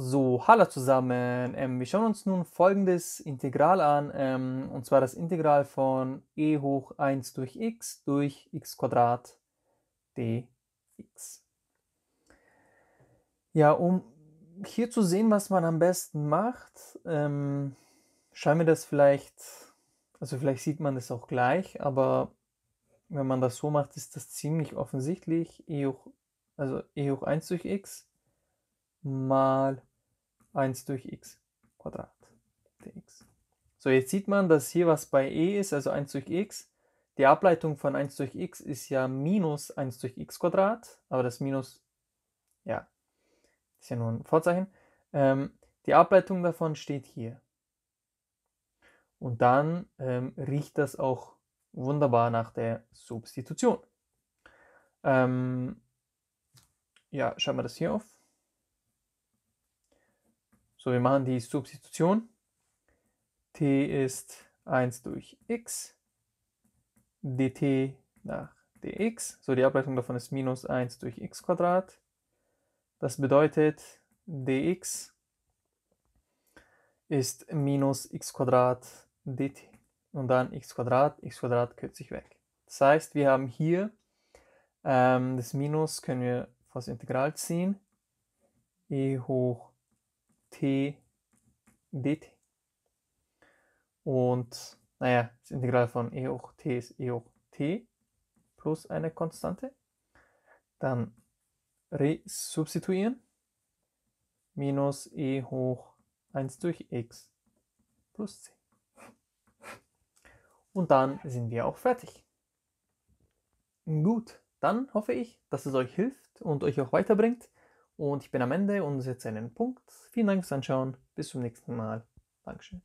So, hallo zusammen. Ähm, wir schauen uns nun folgendes Integral an, ähm, und zwar das Integral von e hoch 1 durch x durch x Quadrat dx. Ja, um hier zu sehen, was man am besten macht, ähm, schauen wir das vielleicht, also vielleicht sieht man das auch gleich, aber wenn man das so macht, ist das ziemlich offensichtlich, e hoch, also e hoch 1 durch x mal 1 durch x Quadrat dx. So, jetzt sieht man, dass hier was bei e ist, also 1 durch x. Die Ableitung von 1 durch x ist ja minus 1 durch x Quadrat, aber das Minus, ja, ist ja nur ein Vorzeichen. Ähm, die Ableitung davon steht hier. Und dann ähm, riecht das auch wunderbar nach der Substitution. Ähm, ja, schauen wir das hier auf. So, wir machen die Substitution. t ist 1 durch x, dt nach dx. So, die Ableitung davon ist minus 1 durch x Das bedeutet, dx ist minus x dt. Und dann x x Quadrat kürzt sich weg. Das heißt, wir haben hier ähm, das Minus, können wir vor Integral ziehen, e hoch dt Und naja, das Integral von e hoch t ist e hoch t plus eine Konstante. Dann resubstituieren minus e hoch 1 durch x plus c. Und dann sind wir auch fertig. Gut, dann hoffe ich, dass es euch hilft und euch auch weiterbringt. Und ich bin am Ende und setze einen Punkt. Vielen Dank fürs Anschauen. Bis zum nächsten Mal. Dankeschön.